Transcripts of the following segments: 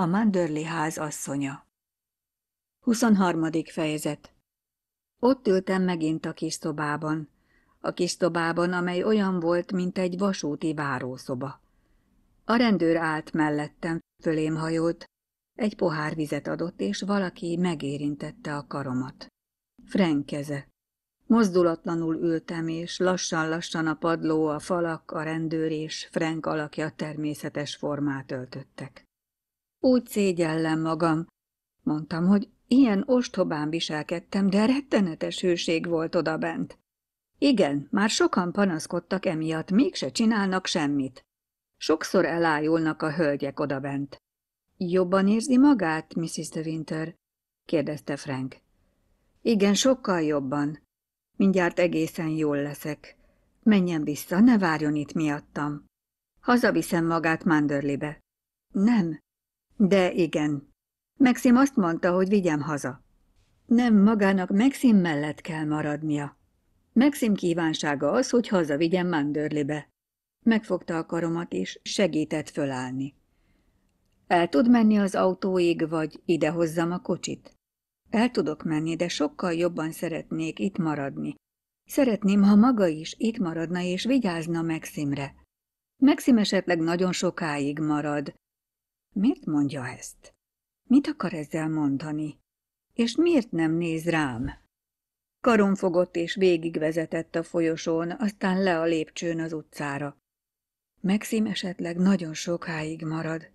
A Manderli ház asszonya 23. fejezet Ott ültem megint a kis szobában. A kis szobában, amely olyan volt, mint egy vasúti várószoba. A rendőr állt mellettem, fölém hajolt, egy pohár vizet adott, és valaki megérintette a karomat. Frank keze. Mozdulatlanul ültem, és lassan-lassan a padló, a falak, a rendőr és Frank alakja természetes formát öltöttek. Úgy szégyellem magam. Mondtam, hogy ilyen ostobán viselkedtem, de rettenetes hőség volt odabent. Igen, már sokan panaszkodtak emiatt, mégse csinálnak semmit. Sokszor elájulnak a hölgyek odabent. Jobban érzi magát, Mrs. de Winter? kérdezte Frank. Igen, sokkal jobban. Mindjárt egészen jól leszek. Menjen vissza, ne várjon itt miattam. Hazaviszem magát Manderlibe. Nem, de igen. Maxim azt mondta, hogy vigyem haza. Nem, magának Maxim mellett kell maradnia. Maxim kívánsága az, hogy hazavigyem Mandörlibe. Megfogta a karomat és segített fölállni. El tud menni az autóig, vagy ide hozzam a kocsit? El tudok menni, de sokkal jobban szeretnék itt maradni. Szeretném, ha maga is itt maradna és vigyázna Maximre. Maxim esetleg nagyon sokáig marad, Miért mondja ezt? Mit akar ezzel mondani? És miért nem néz rám? Karon fogott és végigvezetett a folyosón, aztán le a lépcsőn az utcára. Maxim esetleg nagyon sokáig marad.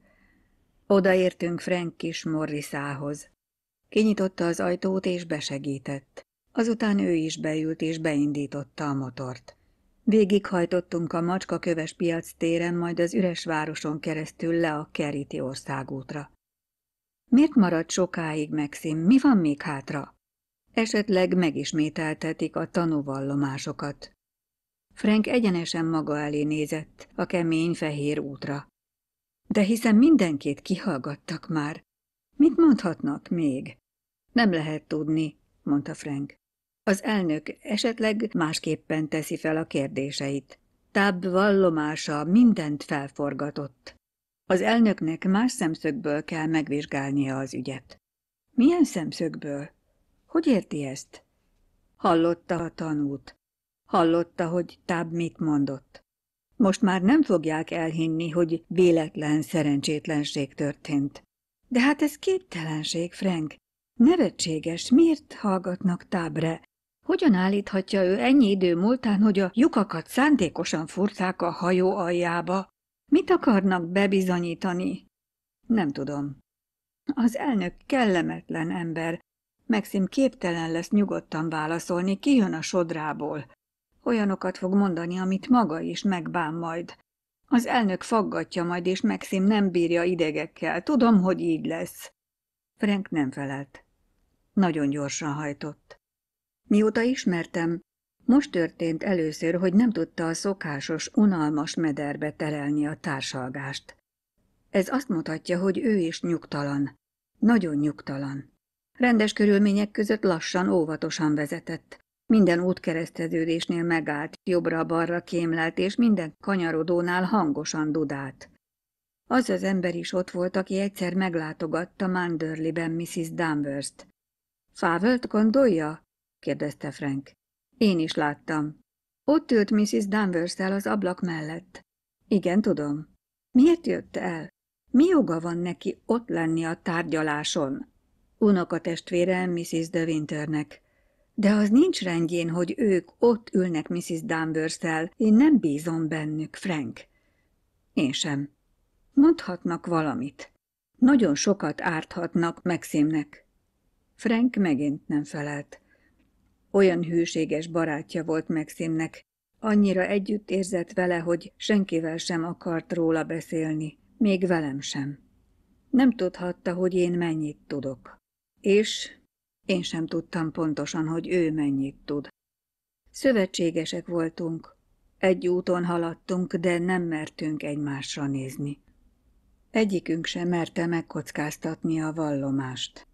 Odaértünk Frank kis Morrisához. Kinyitotta az ajtót és besegített. Azután ő is beült és beindította a motort. Végighajtottunk a Macska köves piac téren, majd az üres városon keresztül le a keríti országútra. Miért marad sokáig, Maxim? Mi van még hátra? Esetleg megismételtetik a tanúvallomásokat. Frank egyenesen maga elé nézett, a kemény fehér útra. De hiszen mindenkét kihallgattak már. Mit mondhatnak még? Nem lehet tudni, mondta Frank. Az elnök esetleg másképpen teszi fel a kérdéseit. Táb vallomása mindent felforgatott. Az elnöknek más szemszögből kell megvizsgálnia az ügyet. Milyen szemszögből? Hogy érti ezt? Hallotta a tanút. Hallotta, hogy Táb mit mondott. Most már nem fogják elhinni, hogy véletlen szerencsétlenség történt. De hát ez képtelenség, Frank. Nevetséges, miért hallgatnak tábre? Hogyan állíthatja ő ennyi idő múltán, hogy a lyukakat szándékosan furták a hajó aljába? Mit akarnak bebizonyítani? Nem tudom. Az elnök kellemetlen ember. Maxim képtelen lesz nyugodtan válaszolni, kijön a sodrából. Olyanokat fog mondani, amit maga is megbán majd. Az elnök faggatja majd, és Maxim nem bírja idegekkel. Tudom, hogy így lesz. Frank nem felelt. Nagyon gyorsan hajtott. Mióta ismertem, most történt először, hogy nem tudta a szokásos, unalmas mederbe terelni a társalgást. Ez azt mutatja, hogy ő is nyugtalan. Nagyon nyugtalan. Rendes körülmények között lassan, óvatosan vezetett. Minden útkereszteződésnél megállt, jobbra-balra kémlelt, és minden kanyarodónál hangosan dudált. Az az ember is ott volt, aki egyszer meglátogatta Manderliben Mrs. Danvers-t. gondolja? kérdezte Frank. Én is láttam. Ott ült Mrs. danvers az ablak mellett. Igen, tudom. Miért jött el? Mi joga van neki ott lenni a tárgyaláson? Unoka testvére Mrs. De Winternek. De az nincs rendjén, hogy ők ott ülnek Mrs. danvers -tel. Én nem bízom bennük, Frank. Én sem. Mondhatnak valamit. Nagyon sokat árthatnak Maximnek. Frank megint nem felelt. Olyan hűséges barátja volt Maximnek, annyira együtt érzett vele, hogy senkivel sem akart róla beszélni, még velem sem. Nem tudhatta, hogy én mennyit tudok. És én sem tudtam pontosan, hogy ő mennyit tud. Szövetségesek voltunk. Egy úton haladtunk, de nem mertünk egymásra nézni. Egyikünk sem merte megkockáztatni a vallomást.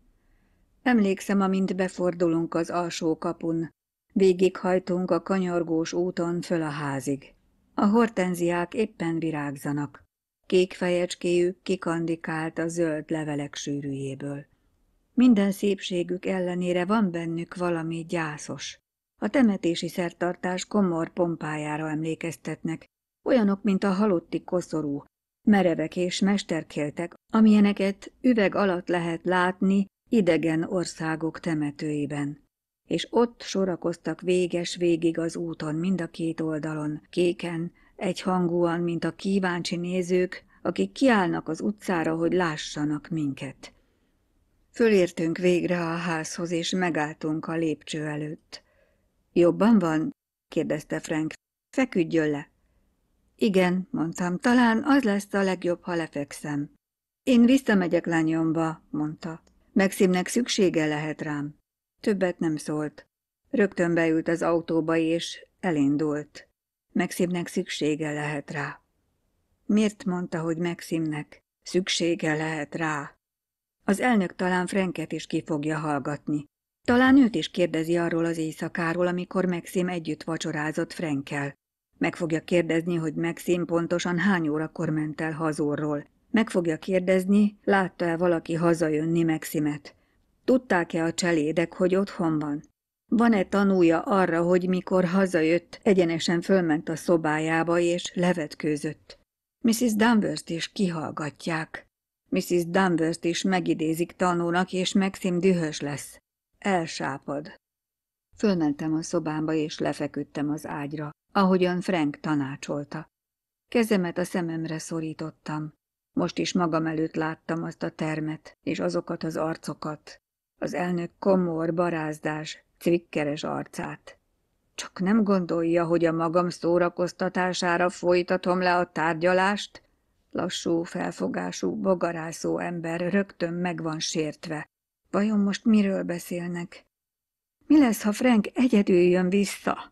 Emlékszem, amint befordulunk az alsó kapun. Végighajtunk a kanyargós úton föl a házig. A hortenziák éppen virágzanak. Kék fejecskéjük kikandikált a zöld levelek sűrűjéből. Minden szépségük ellenére van bennük valami gyászos. A temetési szertartás komor pompájára emlékeztetnek, olyanok, mint a halotti koszorú, merevek és mesterkéltek, amilyeneket üveg alatt lehet látni idegen országok temetőiben, és ott sorakoztak véges végig az úton mind a két oldalon, kéken, egyhangúan, mint a kíváncsi nézők, akik kiállnak az utcára, hogy lássanak minket. Fölértünk végre a házhoz, és megálltunk a lépcső előtt. Jobban van? kérdezte Frank. Feküdjön le. Igen, mondtam, talán az lesz a legjobb, ha lefekszem. Én visszamegyek lányomba, mondta. Maximnek szüksége lehet rám. Többet nem szólt. Rögtön beült az autóba, és elindult. Maximnek szüksége lehet rá. Miért mondta, hogy Maximnek szüksége lehet rá? Az elnök talán Frenket is ki fogja hallgatni. Talán őt is kérdezi arról az éjszakáról, amikor Maxim együtt vacsorázott Frenkel. Meg fogja kérdezni, hogy Maxim pontosan hány órakor ment el hazorról, meg fogja kérdezni, látta-e valaki hazajönni Maximet. Tudták-e a cselédek, hogy otthon van? Van-e tanúja arra, hogy mikor hazajött, egyenesen fölment a szobájába és levetkőzött? Mrs. danvers is kihallgatják. Mrs. danvers is megidézik tanúnak, és Maxim dühös lesz. Elsápad. Fölmentem a szobámba, és lefeküdtem az ágyra, ahogyan Frank tanácsolta. Kezemet a szememre szorítottam. Most is magam előtt láttam azt a termet, és azokat az arcokat, az elnök komor, barázdás, cvikkeres arcát. Csak nem gondolja, hogy a magam szórakoztatására folytatom le a tárgyalást? Lassú, felfogású, bogarászó ember rögtön meg van sértve. Vajon most miről beszélnek? Mi lesz, ha Frank egyedül jön vissza?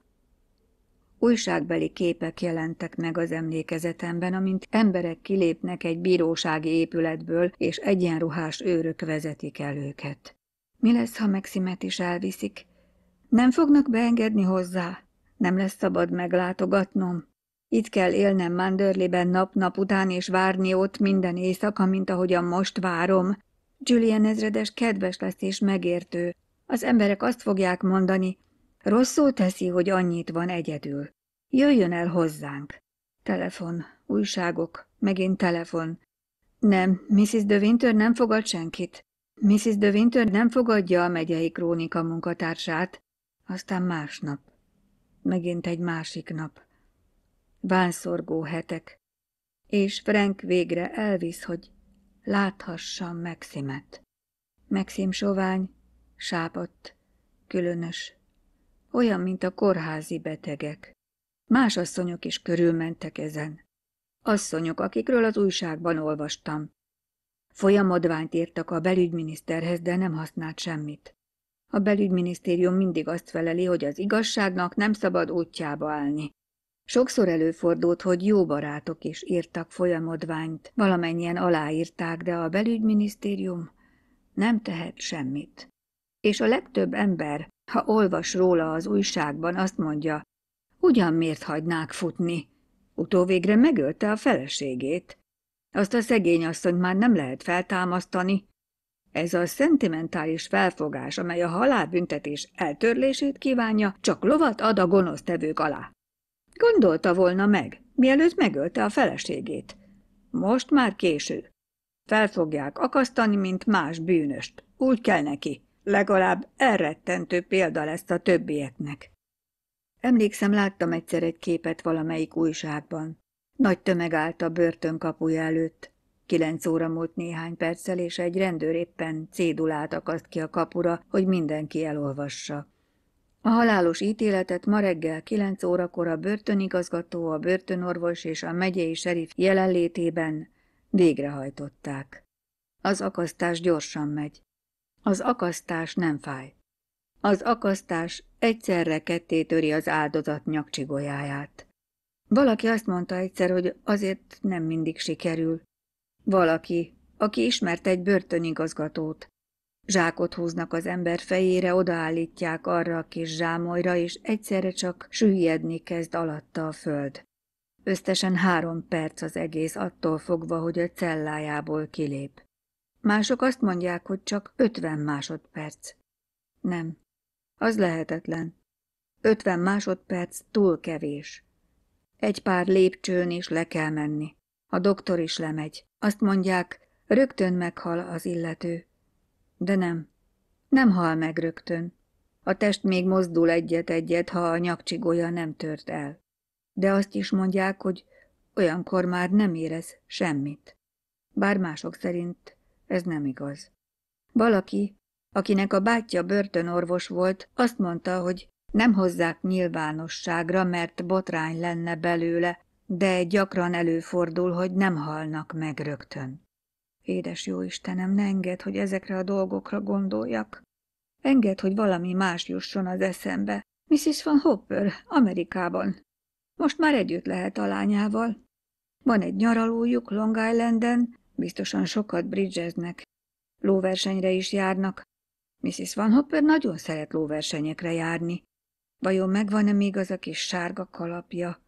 Újságbeli képek jelentek meg az emlékezetemben, amint emberek kilépnek egy bírósági épületből, és egyenruhás őrök vezetik el őket. Mi lesz, ha Maximet is elviszik? Nem fognak beengedni hozzá? Nem lesz szabad meglátogatnom? Itt kell élnem Manderliben nap-nap után, és várni ott minden éjszaka, mint ahogyan most várom. Julian ezredes kedves lesz és megértő. Az emberek azt fogják mondani, Rosszul teszi, hogy annyit van egyedül. Jöjjön el hozzánk. Telefon, újságok, megint telefon. Nem, Mrs. De Winter nem fogad senkit. Mrs. De Winter nem fogadja a megyei krónika munkatársát. Aztán másnap. Megint egy másik nap. Vánszorgó hetek. És Frank végre elvisz, hogy láthassam Maximet. Maxim sovány, sápadt, különös, olyan, mint a kórházi betegek. Más asszonyok is körülmentek ezen. Asszonyok, akikről az újságban olvastam. folyamodványt írtak a belügyminiszterhez, de nem használt semmit. A belügyminisztérium mindig azt feleli, hogy az igazságnak nem szabad útjába állni. Sokszor előfordult, hogy jó barátok is írtak folyamodványt, valamennyien aláírták, de a belügyminisztérium nem tehet semmit. És a legtöbb ember, ha olvas róla az újságban, azt mondja, ugyan miért hagynák futni? Utóvégre megölte a feleségét. Azt a szegény asszonyt már nem lehet feltámasztani. Ez a szentimentális felfogás, amely a halálbüntetés eltörlését kívánja, csak lovat ad a gonosztevők alá. Gondolta volna meg, mielőtt megölte a feleségét. Most már késő. Felfogják akasztani, mint más bűnöst. Úgy kell neki. Legalább elrettentő példa lesz a többieknek. Emlékszem, láttam egyszer egy képet valamelyik újságban. Nagy tömeg állt a börtön kapuja előtt. Kilenc óra múlt néhány perccel, és egy rendőr éppen cédulát akaszt ki a kapura, hogy mindenki elolvassa. A halálos ítéletet ma reggel kilenc órakor a börtönigazgató, a börtönorvos és a megyei serif jelenlétében végrehajtották. Az akasztás gyorsan megy. Az akasztás nem fáj. Az akasztás egyszerre ketté töri az áldozat nyakcsigolyáját. Valaki azt mondta egyszer, hogy azért nem mindig sikerül. Valaki, aki ismert egy börtönigazgatót. Zsákot húznak az ember fejére, odaállítják arra a kis zsámolyra, és egyszerre csak süllyedni kezd alatta a föld. Összesen három perc az egész attól fogva, hogy a cellájából kilép. Mások azt mondják, hogy csak ötven másodperc. Nem, az lehetetlen. Ötven másodperc túl kevés. Egy pár lépcsőn is le kell menni. A doktor is lemegy. Azt mondják, rögtön meghal az illető. De nem. Nem hal meg rögtön. A test még mozdul egyet-egyet, ha a nyakcsigolya nem tört el. De azt is mondják, hogy olyankor már nem érez semmit. Bár mások szerint ez nem igaz. Valaki, akinek a bátyja börtönorvos volt, azt mondta, hogy nem hozzák nyilvánosságra, mert botrány lenne belőle, de gyakran előfordul, hogy nem halnak meg rögtön. Édes jó Istenem, ne engedd, hogy ezekre a dolgokra gondoljak. Engedd, hogy valami más jusson az eszembe. Mrs. Van Hopper, Amerikában. Most már együtt lehet a lányával. Van egy nyaralójuk Long Islanden, Biztosan sokat bridgeznek. Lóversenyre is járnak. Mrs. Van Hopper nagyon szeret lóversenyekre járni. Vajon megvan-e még az a kis sárga kalapja?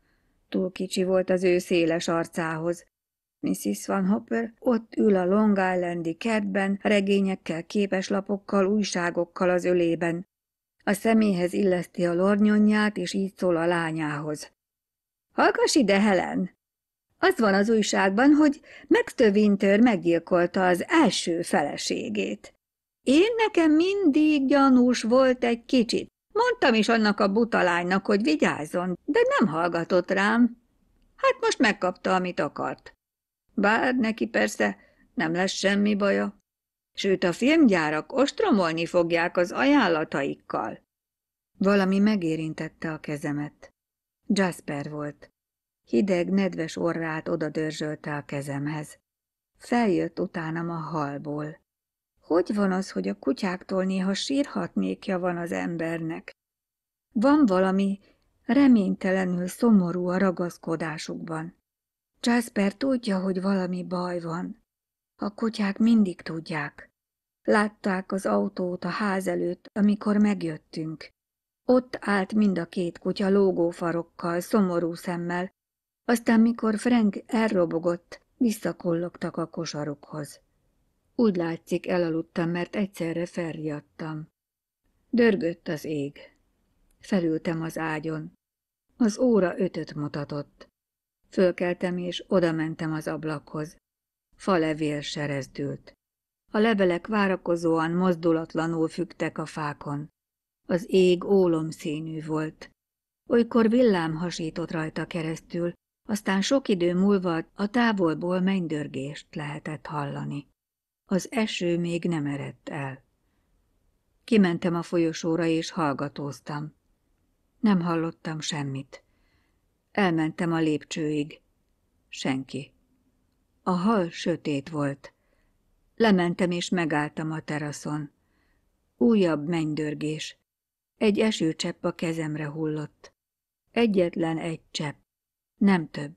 Túl kicsi volt az ő széles arcához. Mrs. Van Hopper ott ül a Long Islandi kertben, regényekkel, képeslapokkal, újságokkal az ölében. A szeméhez illeszti a lornyonját, és így szól a lányához. Hallgass ide, Helen! Az van az újságban, hogy megtövintőr meggyilkolta az első feleségét. Én nekem mindig gyanús volt egy kicsit. Mondtam is annak a butalánynak, hogy vigyázzon, de nem hallgatott rám. Hát most megkapta, amit akart. Bár neki persze nem lesz semmi baja. Sőt, a filmgyárak ostromolni fogják az ajánlataikkal. Valami megérintette a kezemet. Jasper volt. Hideg, nedves orrát dörzsölte a kezemhez. Feljött utánam a halból. Hogy van az, hogy a kutyáktól néha sírhatnékja van az embernek? Van valami reménytelenül szomorú a ragaszkodásukban. Jasper tudja, hogy valami baj van. A kutyák mindig tudják. Látták az autót a ház előtt, amikor megjöttünk. Ott állt mind a két kutya lógófarokkal, szomorú szemmel, aztán, mikor Frank elrobogott, visszakollogtak a kosarukhoz. Úgy látszik, elaludtam, mert egyszerre felriadtam. Dörgött az ég. Felültem az ágyon. Az óra ötöt mutatott. Fölkeltem és odamentem az ablakhoz. levél serezdült. A levelek várakozóan mozdulatlanul fügtek a fákon. Az ég ólomszínű volt. Olykor villám hasított rajta keresztül, aztán sok idő múlva a távolból mennydörgést lehetett hallani. Az eső még nem eredt el. Kimentem a folyosóra és hallgatóztam. Nem hallottam semmit. Elmentem a lépcsőig. Senki. A hal sötét volt. Lementem és megálltam a teraszon. Újabb mennydörgés. Egy esőcsepp a kezemre hullott. Egyetlen egy csepp nem több.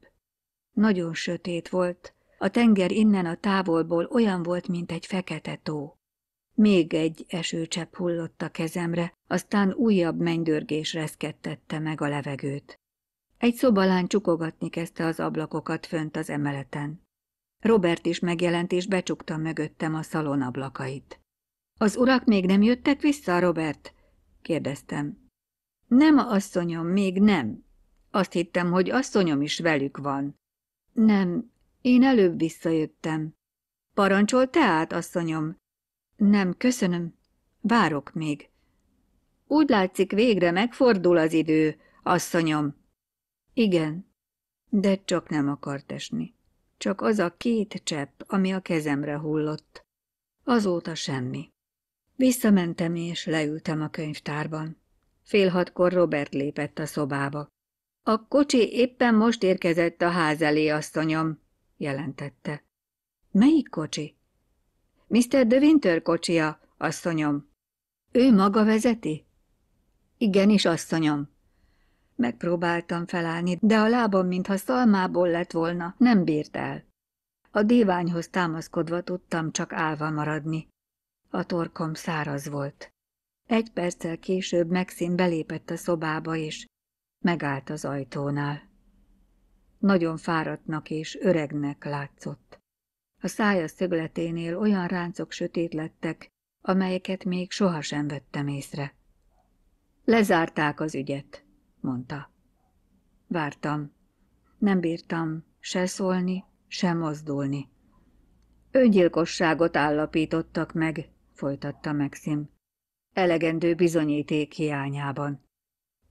Nagyon sötét volt, a tenger innen a távolból olyan volt, mint egy fekete tó. Még egy esőcsepp hullott a kezemre, aztán újabb mennydörgés reszkettette meg a levegőt. Egy szobalán csukogatni kezdte az ablakokat fönt az emeleten. Robert is megjelent, és becsukta mögöttem a szalon ablakait. Az urak még nem jöttek vissza, Robert? kérdeztem. Nem, asszonyom, még nem, azt hittem, hogy asszonyom is velük van. Nem, én előbb visszajöttem. Parancsol te át, asszonyom? Nem, köszönöm. Várok még. Úgy látszik, végre megfordul az idő, asszonyom. Igen, de csak nem akart esni. Csak az a két csepp, ami a kezemre hullott. Azóta semmi. Visszamentem és leültem a könyvtárban. Fél hatkor Robert lépett a szobába. A kocsi éppen most érkezett a ház elé, asszonyom, jelentette. Melyik kocsi? Mr. De Winter kocsia, asszonyom. Ő maga vezeti? Igenis, asszonyom. Megpróbáltam felállni, de a lábam, mintha szalmából lett volna, nem bírt el. A díványhoz támaszkodva tudtam csak állva maradni. A torkom száraz volt. Egy perccel később Maxim belépett a szobába, és Megállt az ajtónál. Nagyon fáradtnak és öregnek látszott. A szája szögleténél olyan ráncok sötét lettek, amelyeket még sohasem vettem észre. Lezárták az ügyet, mondta. Vártam. Nem bírtam se szólni, se mozdulni. Öngyilkosságot állapítottak meg, folytatta Maxim. Elegendő bizonyíték hiányában.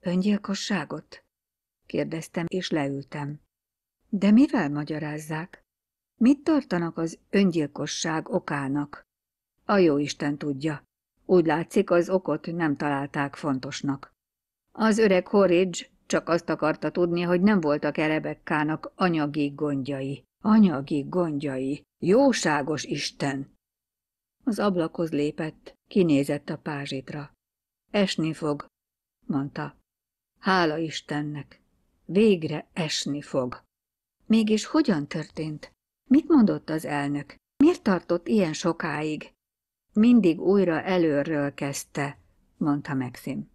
Öngyilkosságot? kérdeztem, és leültem. De mivel magyarázzák? Mit tartanak az öngyilkosság okának? A jó Isten tudja. Úgy látszik, az okot nem találták fontosnak. Az öreg Horridge csak azt akarta tudni, hogy nem voltak erebekkának anyagi gondjai. Anyagi gondjai! Jóságos Isten! Az ablakhoz lépett, kinézett a pázsitra. Esni fog, mondta. Hála Istennek! Végre esni fog. Mégis hogyan történt? Mit mondott az elnök? Miért tartott ilyen sokáig? Mindig újra előről kezdte, mondta Maxim.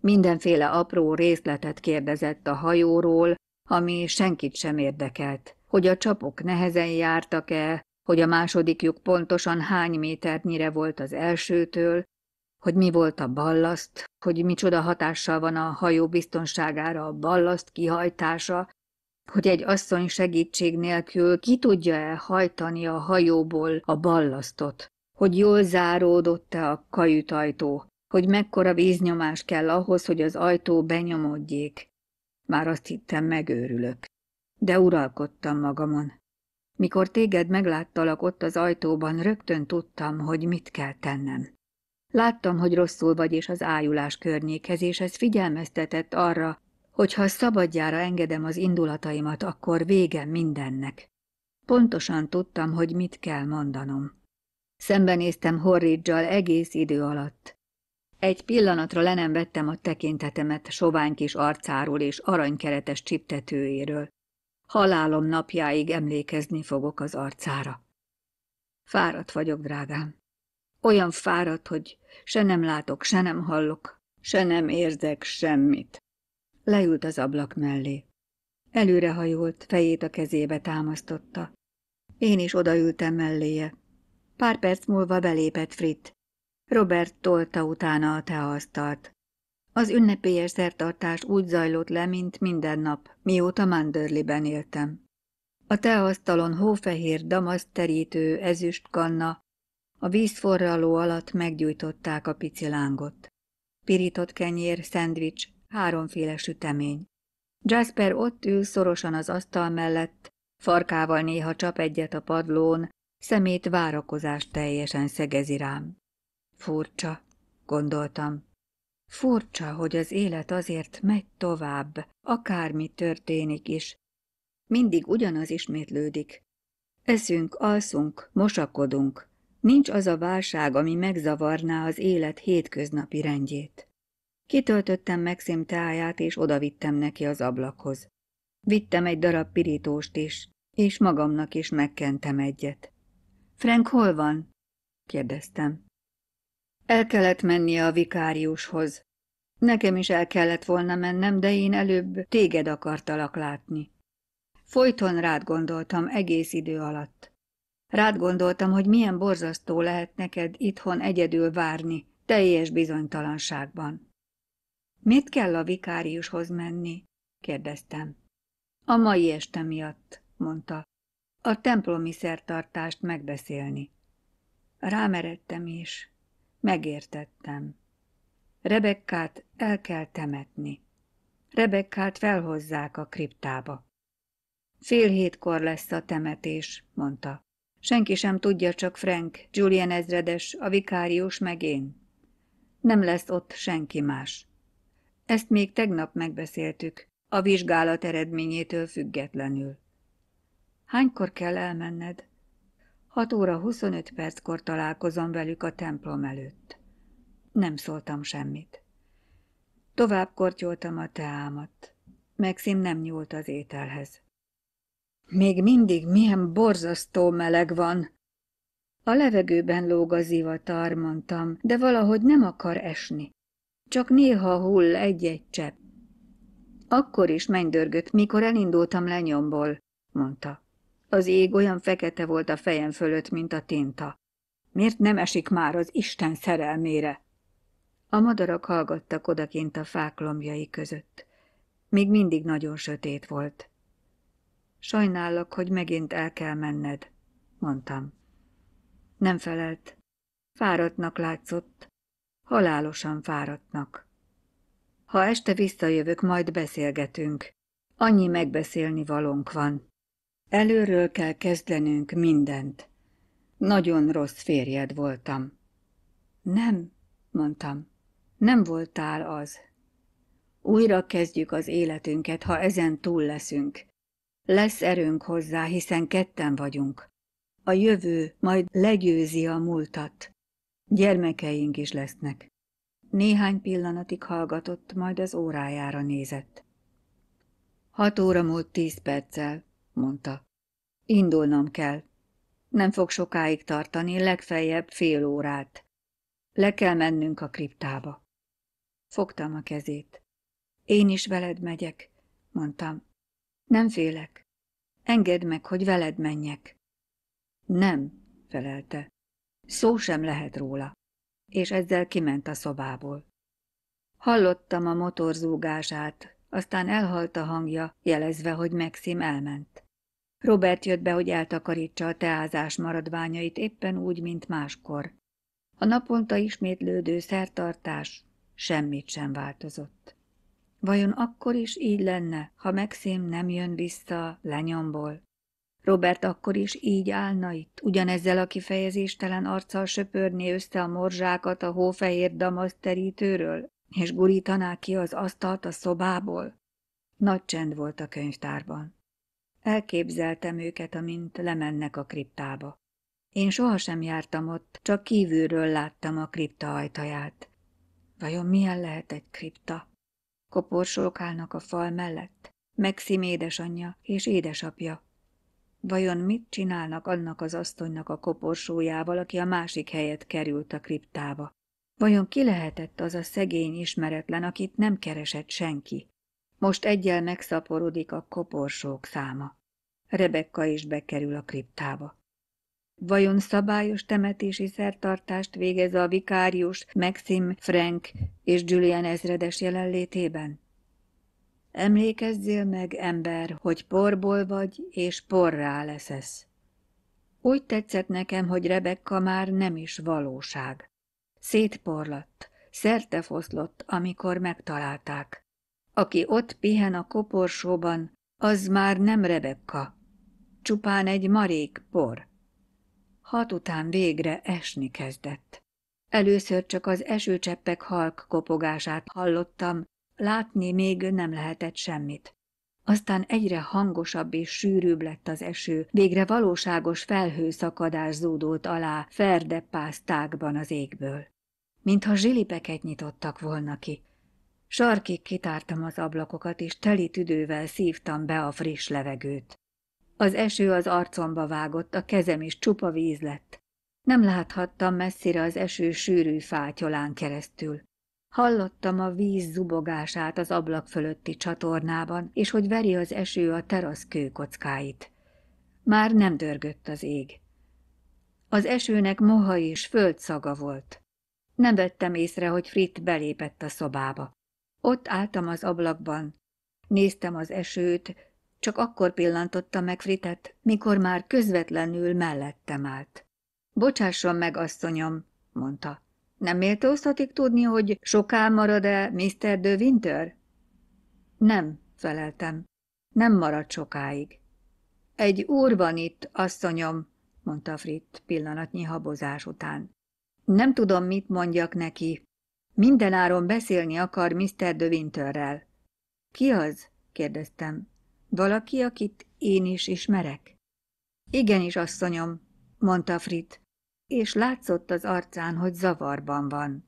Mindenféle apró részletet kérdezett a hajóról, ami senkit sem érdekelt, hogy a csapok nehezen jártak-e, hogy a második lyuk pontosan hány méternyire volt az elsőtől, hogy mi volt a ballaszt, hogy micsoda hatással van a hajó biztonságára a ballaszt kihajtása, hogy egy asszony segítség nélkül ki tudja-e hajtani a hajóból a ballasztot, hogy jól záródott-e a kajütajtó, hogy mekkora víznyomás kell ahhoz, hogy az ajtó benyomodjék. Már azt hittem, megőrülök. De uralkodtam magamon. Mikor téged megláttalak ott az ajtóban, rögtön tudtam, hogy mit kell tennem. Láttam, hogy rosszul vagy és az ájulás környékhez, és ez figyelmeztetett arra, hogy ha szabadjára engedem az indulataimat, akkor vége mindennek. Pontosan tudtam, hogy mit kell mondanom. Szembenéztem Horridzsal egész idő alatt. Egy pillanatra le nem vettem a tekintetemet sovány kis arcáról és aranykeretes csiptetőjéről. Halálom napjáig emlékezni fogok az arcára. Fáradt vagyok, drágám. Olyan fáradt, hogy Se nem látok, se nem hallok, se nem érzek semmit. Leült az ablak mellé. Előrehajolt, fejét a kezébe támasztotta. Én is odaültem melléje. Pár perc múlva belépett Frit. Robert tolta utána a teasztalt. Az ünnepélyes szertartás úgy zajlott le, mint minden nap, mióta Mandörliben éltem. A teasztalon hófehér damaszterítő terítő ezüstkanna, a vízforraló alatt meggyújtották a picilángot. Pirított kenyér, szendvics, háromféle sütemény. Jasper ott ül szorosan az asztal mellett, farkával néha csap egyet a padlón, szemét várakozás teljesen szegezi rám. Furcsa, gondoltam. Furcsa, hogy az élet azért megy tovább, akármi történik is. Mindig ugyanaz ismétlődik. Eszünk, alszunk, mosakodunk, Nincs az a válság, ami megzavarná az élet hétköznapi rendjét. Kitöltöttem Maxim táját, és odavittem neki az ablakhoz. Vittem egy darab pirítóst is, és magamnak is megkentem egyet. Frank hol van? kérdeztem. El kellett mennie a vikáriushoz. Nekem is el kellett volna mennem, de én előbb téged akartalak látni. Folyton rád gondoltam egész idő alatt. Rád gondoltam, hogy milyen borzasztó lehet neked itthon egyedül várni, teljes bizonytalanságban. Mit kell a vikáriushoz menni? kérdeztem. A mai este miatt, mondta. A templomi szertartást megbeszélni. Rámeredtem is. Megértettem. Rebekkát el kell temetni. Rebekkát felhozzák a kriptába. Fél hétkor lesz a temetés, mondta. Senki sem tudja, csak Frank, Julian ezredes, a vikárius meg én. Nem lesz ott senki más. Ezt még tegnap megbeszéltük, a vizsgálat eredményétől függetlenül. Hánykor kell elmenned? Hat óra 25 perckor találkozom velük a templom előtt. Nem szóltam semmit. Tovább kortyoltam a teámat. Maxim nem nyúlt az ételhez. Még mindig milyen borzasztó meleg van. A levegőben lóg az zivatar, mondtam, de valahogy nem akar esni. Csak néha hull egy-egy csepp. Akkor is mennydörgött, mikor elindultam lenyomból, mondta. Az ég olyan fekete volt a fejem fölött, mint a tinta. Miért nem esik már az Isten szerelmére? A madarak hallgattak odakint a fák lombjai között. Még mindig nagyon sötét volt. Sajnállak, hogy megint el kell menned, mondtam. Nem felelt. Fáradtnak látszott. Halálosan fáradtnak. Ha este visszajövök, majd beszélgetünk. Annyi megbeszélni valónk van. Előről kell kezdenünk mindent. Nagyon rossz férjed voltam. Nem, mondtam. Nem voltál az. Újra kezdjük az életünket, ha ezen túl leszünk. Lesz erőnk hozzá, hiszen ketten vagyunk. A jövő majd legyőzi a múltat. Gyermekeink is lesznek. Néhány pillanatig hallgatott, majd az órájára nézett. Hat óra múlt tíz perccel, mondta. Indulnom kell. Nem fog sokáig tartani, legfeljebb fél órát. Le kell mennünk a kriptába. Fogtam a kezét. Én is veled megyek, mondtam. Nem félek. Engedd meg, hogy veled menjek. Nem, felelte. Szó sem lehet róla. És ezzel kiment a szobából. Hallottam a motor zúgását, aztán elhalt a hangja, jelezve, hogy Maxim elment. Robert jött be, hogy eltakarítsa a teázás maradványait éppen úgy, mint máskor. A naponta ismétlődő szertartás semmit sem változott. Vajon akkor is így lenne, ha Maxim nem jön vissza lenyomból? Robert akkor is így állna itt, ugyanezzel a kifejezéstelen arccal söpörné össze a morzsákat a hófehér damaszterítőről, és gurítaná ki az asztalt a szobából? Nagy csend volt a könyvtárban. Elképzeltem őket, amint lemennek a kriptába. Én sohasem jártam ott, csak kívülről láttam a kripta ajtaját. Vajon milyen lehet egy kripta? Koporsók állnak a fal mellett. Maxim édesanyja és édesapja. Vajon mit csinálnak annak az asztonynak a koporsójával, aki a másik helyet került a kriptába? Vajon ki lehetett az a szegény ismeretlen, akit nem keresett senki? Most egyel megszaporodik a koporsók száma. Rebekka is bekerül a kriptába. Vajon szabályos temetési szertartást végez a vikárius Maxim Frank és Julian ezredes jelenlétében? Emlékezzél meg, ember, hogy porból vagy, és porrá leszesz. Úgy tetszett nekem, hogy Rebekka már nem is valóság. Szétporlott, szertefoszlott, amikor megtalálták. Aki ott pihen a koporsóban, az már nem Rebekka, csupán egy marék por. Hat után végre esni kezdett. Először csak az esőcseppek halk kopogását hallottam, látni még nem lehetett semmit. Aztán egyre hangosabb és sűrűbb lett az eső, végre valóságos felhőszakadás zúdult alá, ferdeppáztákban az égből. Mintha zsilipeket nyitottak volna ki. Sarkig kitártam az ablakokat, és teli tüdővel szívtam be a friss levegőt. Az eső az arcomba vágott, a kezem is csupa víz lett. Nem láthattam messzire az eső sűrű fátyolán keresztül. Hallottam a víz zubogását az ablak fölötti csatornában, és hogy veri az eső a terasz kőkockáit. Már nem dörgött az ég. Az esőnek moha és földszaga volt. Nem vettem észre, hogy Frit belépett a szobába. Ott álltam az ablakban. Néztem az esőt, csak akkor pillantotta meg Fritet, mikor már közvetlenül mellettem állt. Bocsásson meg, asszonyom, mondta. Nem méltóztatik tudni, hogy soká marad-e Mr. De Winter? Nem, feleltem. Nem marad sokáig. Egy úr van itt, asszonyom, mondta Fritt pillanatnyi habozás után. Nem tudom, mit mondjak neki. Mindenáron beszélni akar Mr. De Winterrel. Ki az? kérdeztem. Valaki, akit én is ismerek? Igenis, asszonyom, mondta Frit, és látszott az arcán, hogy zavarban van.